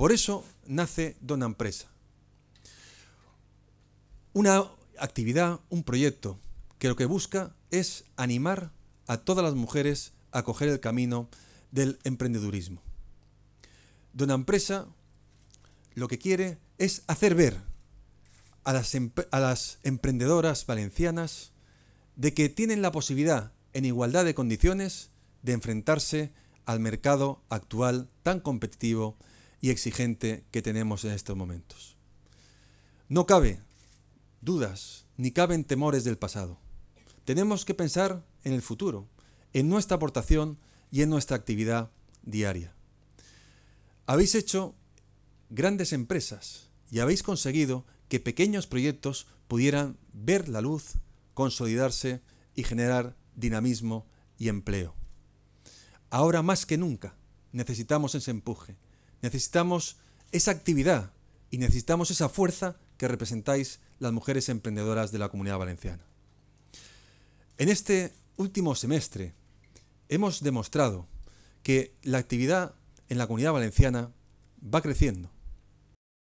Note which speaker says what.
Speaker 1: Por eso nace Dona Empresa. Una actividad, un proyecto que lo que busca es animar a todas las mujeres a coger el camino del emprendedurismo. Dona Empresa lo que quiere es hacer ver a las, a las emprendedoras valencianas de que tienen la posibilidad, en igualdad de condiciones, de enfrentarse al mercado actual tan competitivo y exigente que tenemos en estos momentos. No cabe dudas ni caben temores del pasado. Tenemos que pensar en el futuro, en nuestra aportación y en nuestra actividad diaria. Habéis hecho grandes empresas y habéis conseguido que pequeños proyectos pudieran ver la luz, consolidarse y generar dinamismo y empleo. Ahora más que nunca necesitamos ese empuje, Necesitamos esa actividad y necesitamos esa fuerza que representáis las mujeres emprendedoras de la comunidad valenciana. En este último semestre hemos demostrado que la actividad en la comunidad valenciana va creciendo